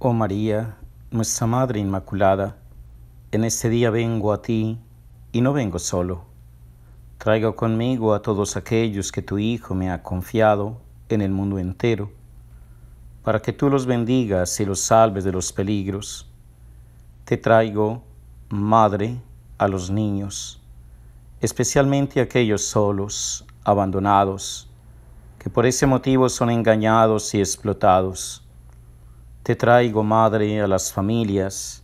Oh María, nuestra Madre Inmaculada, en este día vengo a ti y no vengo solo. Traigo conmigo a todos aquellos que tu Hijo me ha confiado en el mundo entero, para que tú los bendigas y los salves de los peligros. Te traigo, Madre, a los niños, especialmente aquellos solos, abandonados, que por ese motivo son engañados y explotados te traigo, Madre, a las familias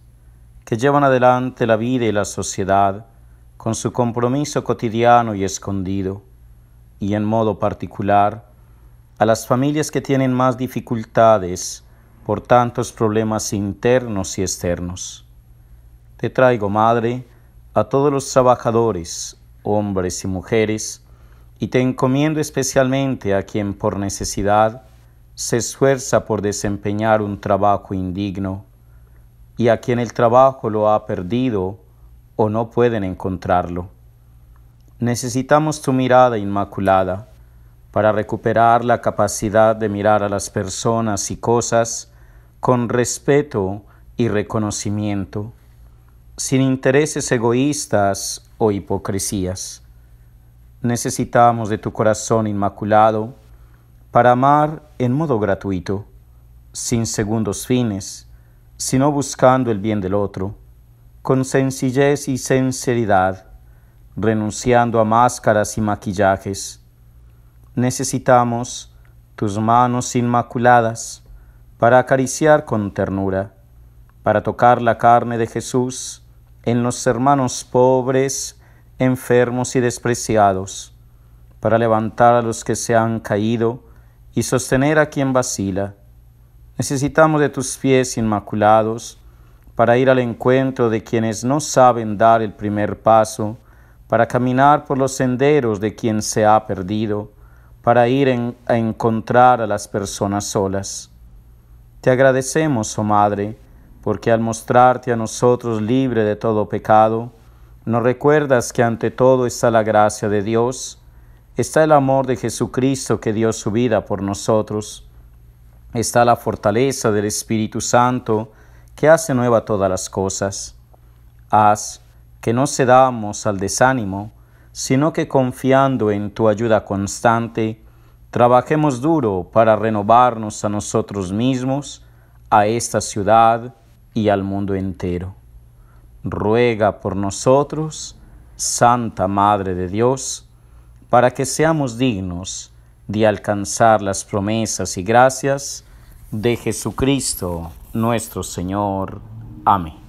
que llevan adelante la vida y la sociedad con su compromiso cotidiano y escondido, y en modo particular a las familias que tienen más dificultades por tantos problemas internos y externos. Te traigo, Madre, a todos los trabajadores, hombres y mujeres, y te encomiendo especialmente a quien por necesidad se esfuerza por desempeñar un trabajo indigno y a quien el trabajo lo ha perdido o no pueden encontrarlo. Necesitamos tu mirada inmaculada para recuperar la capacidad de mirar a las personas y cosas con respeto y reconocimiento, sin intereses egoístas o hipocresías. Necesitamos de tu corazón inmaculado para amar en modo gratuito, sin segundos fines, sino buscando el bien del otro, con sencillez y sinceridad, renunciando a máscaras y maquillajes. Necesitamos tus manos inmaculadas para acariciar con ternura, para tocar la carne de Jesús en los hermanos pobres, enfermos y despreciados, para levantar a los que se han caído, y sostener a quien vacila. Necesitamos de tus pies inmaculados para ir al encuentro de quienes no saben dar el primer paso, para caminar por los senderos de quien se ha perdido, para ir a encontrar a las personas solas. Te agradecemos, oh Madre, porque al mostrarte a nosotros libre de todo pecado, nos recuerdas que ante todo está la gracia de Dios, Está el amor de Jesucristo que dio su vida por nosotros. Está la fortaleza del Espíritu Santo que hace nueva todas las cosas. Haz que no cedamos al desánimo, sino que confiando en tu ayuda constante, trabajemos duro para renovarnos a nosotros mismos, a esta ciudad y al mundo entero. Ruega por nosotros, Santa Madre de Dios, para que seamos dignos de alcanzar las promesas y gracias de Jesucristo nuestro Señor. Amén.